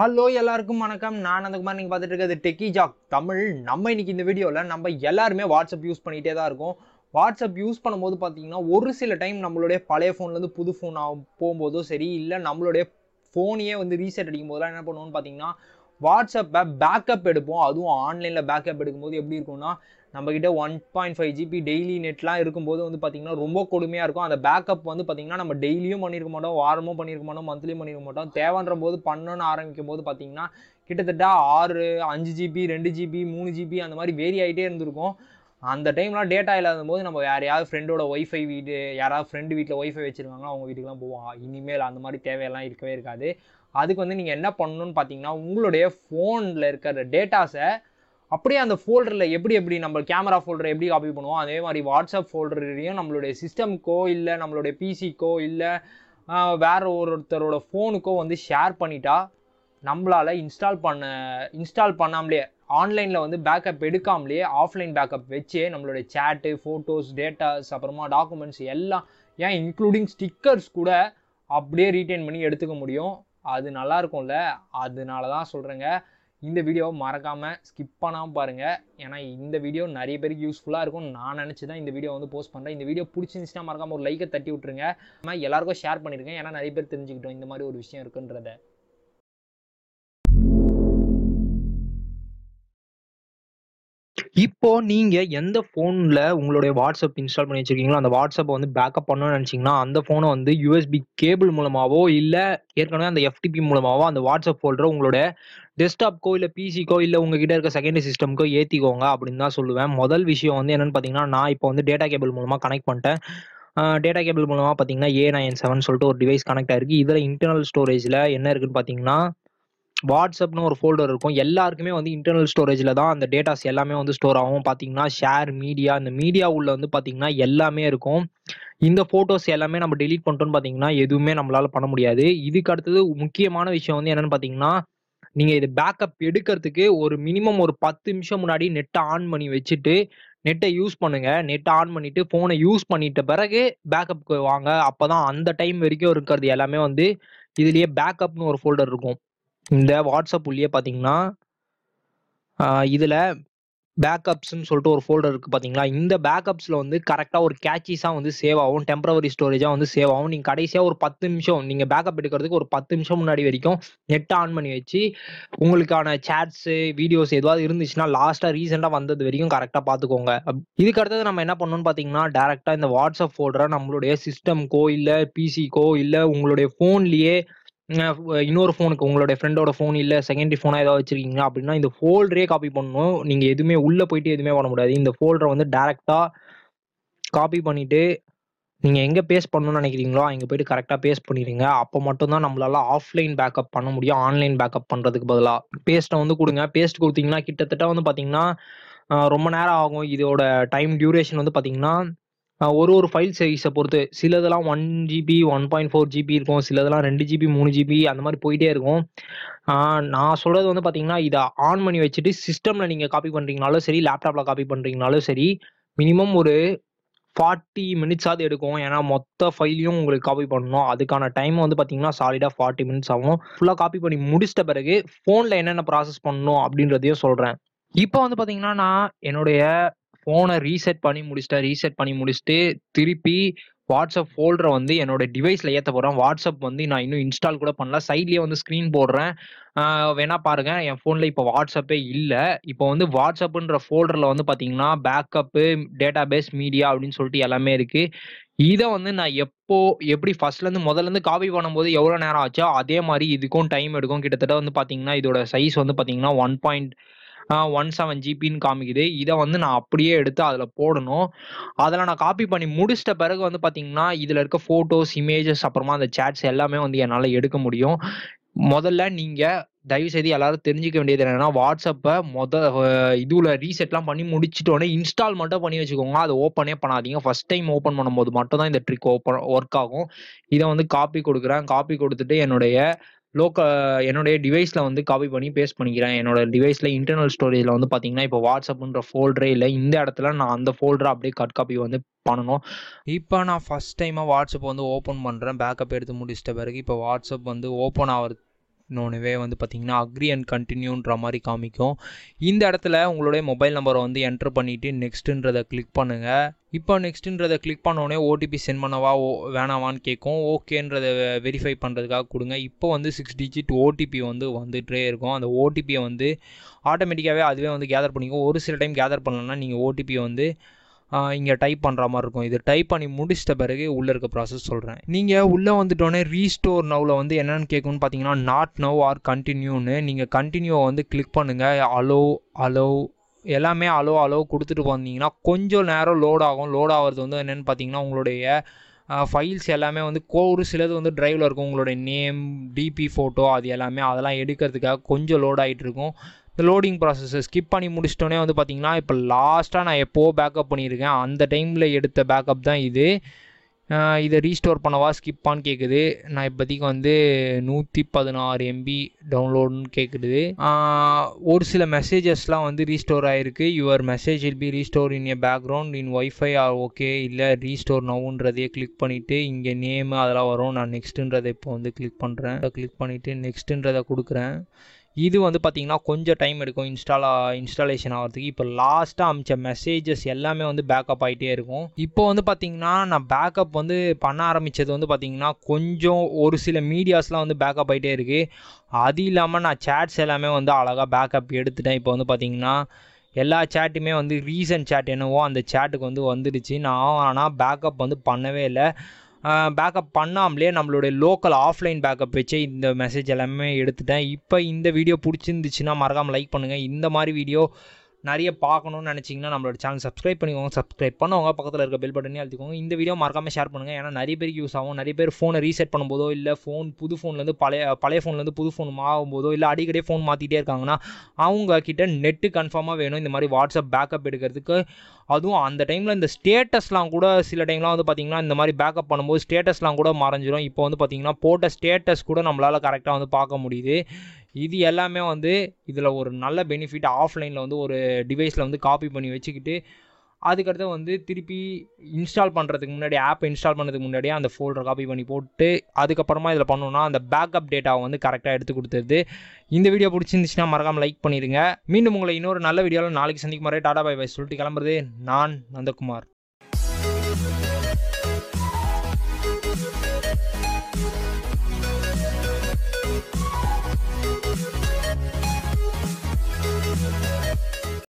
Hello எல்லாருக்கும் வணக்கம் நான் அந்த மாதிரி நீங்கள் பார்த்துட்டு இருக்கிறது டெக்கி ஜாக் தமிழ் நம்ம இன்னைக்கு இந்த வீடியோவில் நம்ம எல்லாருமே வாட்ஸ்அப் யூஸ் பண்ணிகிட்டே தான் இருக்கும் வாட்ஸ்அப் யூஸ் பண்ணும்போது பார்த்தீங்கன்னா ஒரு சில டைம் நம்மளுடைய பழைய ஃபோன்லேருந்து புது ஃபோன் போகும்போதோ சரி இல்லை நம்மளுடைய ஃபோனையே வந்து ரீசெட் அடிக்கும் போதெல்லாம் என்ன பண்ணுவோம்னு பார்த்தீங்கன்னா வாட்ஸ்அப்பை பேக்கப் எடுப்போம் அதுவும் ஆன்லைனில் பேக்கப் எடுக்கும்போது எப்படி இருக்கும்னா நம்மக்கிட்ட one point five GB daily நெட்லாம் இருக்கும்போது வந்து பார்த்திங்கன்னா ரொம்ப கொடுமையாக இருக்கும் அந்த பேக்கப் வந்து பார்த்திங்கன்னா நம்ம டெய்லியும் பண்ணியிருக்க மாட்டோம் வாரமும் பண்ணியிருக்க மாட்டோம் மந்த்லியும் பண்ணியிருக்க மாட்டோம் தேவைன்ற போது பண்ணணும்னு ஆரம்பிக்கும் போது பார்த்திங்கன்னா கிட்டத்தட்ட ஆறு அஞ்சு ஜிபி ரெண்டு ஜிபி மூணு ஜிபி அந்த மாதிரி வேரி ஆகிட்டே இருந்திருக்கும் அந்த டைம்லாம் டேட்டா இல்லாத போது நம்ம யாரையாவது ஃப்ரெண்டோட ஒய்ஃபை வீடு யாராவது ஃப்ரெண்டு வீட்டில் ஒய்ஃபை வச்சுருக்காங்களோ அவங்க வீட்டுக்குலாம் போவோம் இனிமேல் அந்த மாதிரி தேவையெல்லாம் இருக்கவே இருக்காது அதுக்கு வந்து நீங்கள் என்ன பண்ணணும்னு பார்த்தீங்கன்னா உங்களுடைய ஃபோனில் இருக்கிற டேட்டாஸை அப்படியே அந்த ஃபோல்டரில் எப்படி எப்படி நம்ம கேமரா ஃபோல்டரை எப்படி காப்பி பண்ணுவோம் அதே மாதிரி வாட்ஸ்அப் ஃபோல்டரையும் நம்மளுடைய சிஸ்டம்க்கோ இல்லை நம்மளுடைய பிசிக்கோ இல்லை வேறு ஒருத்தரோட ஃபோனுக்கோ வந்து ஷேர் பண்ணிட்டா நம்மளால் இன்ஸ்டால் பண்ண இன்ஸ்டால் பண்ணாமலே ஆன்லைனில் வந்து பேக்கப் எடுக்காமலேயே ஆஃப்லைன் பேக்கப் வச்சு நம்மளுடைய சேட்டு ஃபோட்டோஸ் டேட்டாஸ் அப்புறமா டாக்குமெண்ட்ஸ் எல்லாம் ஏன் இன்க்ளூடிங் ஸ்டிக்கர்ஸ் கூட அப்படியே ரீட்டைன் பண்ணி எடுத்துக்க முடியும் அது நல்லாயிருக்கும்ல அதனால தான் சொல்கிறேங்க இந்த வீடியோவை மறக்காமல் ஸ்கிப் பண்ணாமல் பாருங்கள் ஏன்னா இந்த வீடியோ நிறைய பேருக்கு யூஸ்ஃபுல்லாக இருக்கும் நான் நினச்சி தான் இந்த வீடியோ வந்து போஸ்ட் பண்ணுறேன் இந்த வீடியோ பிடிச்சிருந்துச்சுன்னா மறக்காமல் ஒரு லைக்கை தட்டி விட்டுருங்க எல்லாருக்கும் ஷேர் பண்ணிருக்கேன் ஏன்னா நிறைய பேர் தெரிஞ்சுக்கிட்டோம் இந்த மாதிரி ஒரு விஷயம் இருக்குன்றதை இப்போ நீங்க எந்த போன்ல உங்களுடைய வாட்ஸ்அப் இன்ஸ்டால் பண்ணி வச்சிருக்கீங்களோ, அந்த வாட்ஸ்அப் வந்து பேக்கப் பண்ணணும்னு நினைச்சீங்கன்னா அந்த போனை வந்து யூஎஸ்பி கேபிள் மூலமாவோ, இல்ல ஏற்கனவே அந்த எஃப்டிபி மூலமாவோ அந்த வாட்ஸ்அப் போல்ற உங்களோட டெஸ்க்டாப்க்கோ, இல்ல பிசிக்கோ, இல்ல உங்ககிட்ட இருக்க செகண்ட் சிஸ்டம்க்கோ ஏத்திக்கோங்க அப்படின்னு தான் சொல்லுவேன். முதல் விஷயம் வந்து என்னன்னு பார்த்தீங்கன்னா, நான் இப்போ வந்து டேட்டா கேபிள் மூலமா கனெக்ட் பண்ணிட்டேன் டேட்டா கேபிள் மூலமா பார்த்தீங்கன்னா, நைன் செவன் சொல்லிட்டு ஒரு டிவைஸ் கனெக்ட் ஆயிருக்கு. இதுல இன்டர்னல் ஸ்டோரேஜ்ல என்ன இருக்குன்னு பார்த்தீங்கன்னா வாட்ஸ்அப்னு ஒரு ஃபோல்டர் இருக்கும் எல்லாருக்குமே வந்து இன்டர்னல் ஸ்டோரேஜில் தான் அந்த டேட்டாஸ் எல்லாமே வந்து ஸ்டோர் ஆகும் பார்த்தீங்கன்னா ஷேர் மீடியா இந்த மீடியா உள்ள வந்து பார்த்தீங்கன்னா எல்லாமே இருக்கும் இந்த ஃபோட்டோஸ் எல்லாமே நம்ம டெலீட் பண்ணிட்டோம்னு பார்த்தீங்கன்னா எதுவுமே நம்மளால் பண்ண முடியாது இதுக்கு அடுத்தது முக்கியமான விஷயம் வந்து என்னென்னு பார்த்தீங்கன்னா நீங்கள் இது பேக்கப் எடுக்கிறதுக்கு ஒரு மினிமம் ஒரு பத்து நிமிஷம் முன்னாடி நெட்டை ஆன் பண்ணி வச்சுட்டு நெட்டை யூஸ் பண்ணுங்க நெட்டை ஆன் பண்ணிட்டு ஃபோனை யூஸ் பண்ணிட்ட பிறகு பேக்கப்புக்கு வாங்க அப்போ தான் அந்த டைம் வரைக்கும் இருக்கிறது எல்லாமே வந்து இதுலேயே பேக்கப்னு ஒரு ஃபோல்டர் இருக்கும் இந்த வாட்ஸ்அப் உள்ளே பார்த்தீங்கன்னா இதில் பேக்கப்ஸ்ன்னு சொல்லிட்டு ஒரு ஃபோல்டர் இருக்குது பார்த்தீங்களா இந்த பேக்கப்ஸில் வந்து கரெக்டாக ஒரு கேச்சிஸாக வந்து சேவ் ஆகும் டெம்பரவரி ஸ்டோரேஜாக வந்து சேவ் ஆகும் நீங்கள் கடைசியாக ஒரு பத்து நிமிஷம் நீங்கள் பேக்கப் எடுக்கிறதுக்கு ஒரு பத்து நிமிஷம் முன்னாடி வரைக்கும் நெட்டை ஆன் பண்ணி வச்சு உங்களுக்கான சேட்ஸு வீடியோஸ் எதுவாக இருந்துச்சுன்னா லாஸ்ட்டாக ரீசெண்டாக வந்தது வரைக்கும் கரெக்டாக பார்த்துக்கோங்க இதுக்கு அடுத்தது நம்ம என்ன பண்ணணும்னு பார்த்தீங்கன்னா டேரெக்டாக இந்த வாட்ஸ்அப் ஃபோல்டரை நம்மளுடைய சிஸ்டம்க்கோ இல்லை பிசிக்கோ இல்லை உங்களுடைய ஃபோன்லேயே இன்னொரு ஃபோனுக்கு உங்களுடைய ஃப்ரெண்டோட ஃபோன் இல்லை செகண்டரி ஃபோனாக ஏதாவது வச்சிருக்கீங்க அப்படின்னா இந்த ஃபோல்டரே காப்பி பண்ணணும் நீங்கள் எதுவுமே உள்ளே போயிட்டு எதுவுமே பண்ண முடியாது இந்த ஃபோல்டரை வந்து டேரெக்டாக காப்பி பண்ணிவிட்டு நீங்கள் எங்கே பேஸ் பண்ணணும்னு நினைக்கிறீங்களோ அங்கே போயிட்டு கரெக்டாக பேஸ் பண்ணிடுங்க அப்போ மட்டும் தான் நம்மளால ஆஃப்லைன் பேக்கப் பண்ண முடியும் ஆன்லைன் பேக்கப் பண்ணுறதுக்கு பதிலாக பேஸ்ட்டை வந்து கொடுங்க பேஸ்ட் கொடுத்தீங்கன்னா கிட்டத்தட்ட வந்து பார்த்தீங்கன்னா ரொம்ப நேரம் ஆகும் இதோட டைம் டியூரேஷன் வந்து பார்த்தீங்கன்னா ஒரு ஒரு ஃபைல் சைஸை பொறுத்து. சிலதெல்லாம் one GB, one point four GB இருக்கும். சிலதெல்லாம் ரெண்டு ஜிபி, மூணு ஜிபி அந்த மாதிரி போயிட்டே இருக்கும். நான் சொல்கிறது வந்து பார்த்தீங்கன்னா, இதை ஆன் பண்ணி வச்சுட்டு சிஸ்டமில் நீங்கள் காப்பி பண்ணுறீங்கனாலும் சரி, லேப்டாப்பில் காப்பி பண்ணுறீங்கனாலும் சரி, மினிமம் ஒரு ஃபார்ட்டி மினிட்ஸாவது எடுக்கும். ஏன்னா, மொத்த ஃபைலையும் உங்களுக்கு காப்பி பண்ணணும். அதுக்கான டைம் வந்து பார்த்தீங்கன்னா, சாலிடாக ஃபார்ட்டி மினிட்ஸ் ஆகும். ஃபுல்லாக காப்பி பண்ணி முடிச்சிட்ட பிறகு, ஃபோனில் என்னென்ன ப்ராசஸ் பண்ணணும் அப்படின்றதையும் சொல்கிறேன் இப்போ வந்து பார்த்தீங்கன்னா, நான் என்னுடைய ஃபோனை ரீசெட் பண்ணி முடிச்சிட்டேன் ரீசெட் பண்ணி முடிச்சுட்டு திருப்பி வாட்ஸ்அப் ஃபோல்டரை வந்து என்னோட டிவைஸில் ஏற்ற போகிறேன் வாட்ஸ்அப் வந்து நான் இன்னும் இன்ஸ்டால் கூட பண்ணல சைட்லேயே வந்து ஸ்க்ரீன் போடுறேன் வேணா பாருங்க என் ஃபோனில் இப்போ வாட்ஸ்அப்பே இல்லை இப்போ வந்து வாட்ஸ்அப்புன்ற ஃபோல்டரில் வந்து பார்த்தீங்கன்னா பேக்கப்பு டேட்டா பேஸ் மீடியா அப்படின்னு சொல்லிட்டு எல்லாமே இருக்குது இதை வந்து நான் எப்போ எப்படி ஃபர்ஸ்ட்லேருந்து முதல்லேருந்து காப்பி பண்ணும்போது எவ்வளோ நேரம் ஆச்சோ அதே மாதிரி இதுக்கும் டைம் எடுக்கும் கிட்டத்தட்ட வந்து பார்த்தீங்கன்னா இதோட சைஸ் வந்து பார்த்தீங்கன்னா ஒன் பாயிண்ட் ஒன் செவன் ஜிபின்னு காமிக்குது இதை வந்து நான் அப்படியே எடுத்து அதில் போடணும் அதில் நான் காப்பி பண்ணி முடிச்சிட்ட பிறகு வந்து பார்த்தீங்கன்னா இதில் இருக்க ஃபோட்டோஸ் இமேஜஸ் அப்புறமா அந்த சேட்ஸ் எல்லாமே வந்து என்னால் எடுக்க முடியும் முதல்ல நீங்கள் தயவு செய்து எல்லாரும் தெரிஞ்சுக்க வேண்டியது என்னன்னா வாட்ஸ்அப்பை மொத இதுல ரீசெட்லாம் பண்ணி முடிச்சிட்டோன்னே இன்ஸ்டால் மட்டும் பண்ணி வச்சுக்கோங்க அது ஓப்பனே பண்ணாதீங்க ஃபர்ஸ்ட் டைம் ஓப்பன் பண்ணும்போது மட்டும் தான் இந்த ட்ரிக் ஓப்பன் ஒர்க் ஆகும் இதை வந்து காப்பி கொடுக்குறேன் காப்பி கொடுத்துட்டு என்னுடைய லோக்க என்னுடைய டிவைஸில் வந்து காப்பி பண்ணி பேஸ்ட் பண்ணிக்கிறேன் என்னோட டிவைஸில் இன்டர்னல் ஸ்டோரேஜில் வந்து பார்த்தீங்கன்னா இப்போ வாட்ஸ்அப்புன்ற ஃபோல்டரே இல்லை இந்த இடத்துல நான் அந்த ஃபோல்டரை அப்படியே கட் காப்பி வந்து பண்ணணும் இப்போ நான் ஃபஸ்ட் டைமாக வாட்ஸ்அப் வந்து ஓப்பன் பண்ணுறேன் பேக்கப் எடுத்து முடிச்சிட்ட பிறகு இப்போ வாட்ஸ்அப் வந்து ஓப்பன் ஆகிறது இன்னொன்றுவே வந்து பார்த்திங்கன்னா அக்ரி அண்ட் கண்டினியூன்ற மாதிரி காமிக்கும் இந்த இடத்துல உங்களுடைய மொபைல் நம்பரை வந்து என்ட்ரு பண்ணிவிட்டு நெக்ஸ்ட்டுன்றதை கிளிக் பண்ணுங்கள் இப்போ நெக்ஸ்ட்டுன்றதை கிளிக் பண்ணோடனே ஓடிபி சென்ட் பண்ணவா ஓ வேணாவான்னு கேட்கும் ஓகேன்றதை வெரிஃபை பண்ணுறதுக்காக கொடுங்க இப்போ வந்து சிக்ஸ் டிஜிட் ஓடிபி வந்து வந்துகிட்டே இருக்கும் அந்த ஓடிபியை வந்து ஆட்டோமேட்டிக்காகவே அதுவே வந்து கேதர் பண்ணிக்கும் ஒரு சில டைம் கேதர் பண்ணலன்னா நீங்கள் ஓடிபியை வந்து இங்கே டைப் பண்ணுற மாதிரி இருக்கும் இது டைப் பண்ணி முடிச்சிட்ட பிறகு உள்ளே இருக்க ப்ராசஸ் சொல்கிறேன் நீங்கள் உள்ளே வந்துட்டோன்னே ரீஸ்டோர் நவ்வில் வந்து என்னென்னு கேட்கும்னு பார்த்தீங்கன்னா நாட் நவ் ஆர் கண்டினியூன்னு நீங்கள் கண்டினியூவை வந்து கிளிக் பண்ணுங்கள் அலோ அலோ எல்லாமே அலோ அலோ கொடுத்துட்டு வந்தீங்கன்னா கொஞ்சம் நேரம் லோட் ஆகும் லோட் ஆகிறது வந்து என்னென்னு பார்த்தீங்கன்னா உங்களுடைய ஃபைல்ஸ் எல்லாமே வந்து ஒரு சிலது வந்து ட்ரைவில் இருக்கும் உங்களுடைய நேம் டிபி ஃபோட்டோ அது எல்லாமே அதெல்லாம் எடுக்கிறதுக்காக கொஞ்சம் லோட் ஆகிட்டு இருக்கும் இந்த லோடிங் ப்ராசஸை ஸ்கிப் பண்ணி முடிச்சிட்டோன்னே வந்து பார்த்திங்கன்னா இப்போ லாஸ்ட்டாக நான் எப்போ பேக்கப் பண்ணியிருக்கேன் அந்த டைமில் எடுத்த பேக்கப் தான் இது இதை ரீஸ்டோர் பண்ணவா ஸ்கிப்பான்னு கேட்குது நான் இப்போதைக்கு வந்து நூற்றி பதினாறு எம்பி டவுன்லோடுன்னு கேட்குது ஒரு சில மெசேஜஸ்லாம் வந்து ரீஸ்டோர் ஆகிருக்கு your message will be restore in a background in wifi or okay இல்லை ரீஸ்டோர் நவுன்றதையே கிளிக் பண்ணிவிட்டு இங்கே நேமு அதெல்லாம் வரும் நான் நெக்ஸ்ட்டுன்றதை இப்போ வந்து கிளிக் பண்ணுறேன் கிளிக் பண்ணிவிட்டு நெக்ஸ்ட்டுன்றதை கொடுக்குறேன் இது வந்து பார்த்திங்கன்னா கொஞ்சம் டைம் எடுக்கும் இன்ஸ்டாலா இன்ஸ்டாலேஷன் ஆகிறதுக்கு இப்போ லாஸ்ட்டாக அமிச்ச மெசேஜஸ் எல்லாமே வந்து பேக்கப் ஆகிட்டே இருக்கும் இப்போ வந்து பார்த்திங்கன்னா நான் பேக்கப் வந்து பண்ண ஆரம்பித்தது வந்து பார்த்திங்கன்னா கொஞ்சம் ஒரு சில மீடியாஸ்லாம் வந்து பேக்கப் ஆகிட்டே இருக்குது அது இல்லாமல் நான் சேட்ஸ் எல்லாமே வந்து அழகாக பேக்கப் எடுத்துட்டேன் இப்போ வந்து பார்த்திங்கன்னா எல்லா சேட்டுமே வந்து ரீசன்ட் சேட் என்னவோ அந்த சேட்டுக்கு வந்து வந்துடுச்சு நான் ஆனால் பேக்கப் வந்து பண்ணவே இல்லை பேக்கப் பண்ணாமலே நம்மளுடைய லோக்கல் ஆஃப்லைன் பேக்கப் வச்சே இந்த மெசேஜ் எல்லாமே எடுத்துட்டேன் இப்போ இந்த வீடியோ பிடிச்சிருந்துச்சுன்னா மறக்காமல் லைக் பண்ணுங்கள் இந்த மாதிரி வீடியோ நிறைய பார்க்கணும்னு நினச்சிங்கன்னா நம்மளோட சேனல் சப்ஸ்கிரைப் பண்ணிக்கோங்க சப்ஸ்கிரைப் பண்ணவங்க பக்கத்தில் இருக்க பெல் பட்டனே அழுத்திக்கோங்க இந்த வீடியோ மறக்காமல் ஷேர் பண்ணுங்கள் ஏன்னா நிறைய பேருக்கு யூஸ் ஆகும் நிறைய பேர் ஃபோனை ரீசெட் பண்ணும்போதோ இல்லை ஃபோன் புது ஃபோன்லேருந்து பழைய பழைய ஃபோன்லேருந்து புது ஃபோன் மாறும்போதோ இல்லை அடிக்கடி ஃபோன் மாற்றிட்டே இருக்காங்கன்னா அவங்க கிட்ட நெட்டு கன்ஃபார்மாக வேணும் இந்த மாதிரி வாட்ஸ்அப் பேக்கப் எடுக்கிறதுக்கு அதுவும் அந்த டைமில் இந்த ஸ்டேட்டஸ்லாம் கூட சில டைம்லாம் வந்து பார்த்திங்கன்னா இந்த மாதிரி பேக்கப் பண்ணும்போது ஸ்டேட்டஸ்லாம் கூட மறைஞ்சிரும் இப்போ வந்து பார்த்திங்கன்னா போட்ட ஸ்டேட்டஸ் கூட நம்மளால் கரெக்டாக வந்து பார்க்க முடியுது இது எல்லாமே வந்து இதில் ஒரு நல்ல பெனிஃபிட் ஆஃப்லைனில் வந்து ஒரு டிவைஸில் வந்து காப்பி பண்ணி வச்சுக்கிட்டு அதுக்கடுத்து வந்து திருப்பி இன்ஸ்டால் பண்ணுறதுக்கு முன்னாடி ஆப் இன்ஸ்டால் பண்ணுறதுக்கு முன்னாடியே அந்த ஃபோல்டரை காப்பி பண்ணி போட்டு அதுக்கப்புறமா இதில் பண்ணோன்னா அந்த பேக்கப் டேட்டாவை வந்து கரெக்டாக எடுத்து கொடுத்துருது இந்த வீடியோ பிடிச்சிருந்துச்சுன்னா மறக்காமல் லைக் பண்ணிடுங்க மீண்டும் உங்களை இன்னொரு நல்ல வீடியோவில் நாளைக்கு சந்திக்கும் முறை டாடா பை பாய் சொல்லிட்டு கிளம்புறது நான் நந்தகுமார்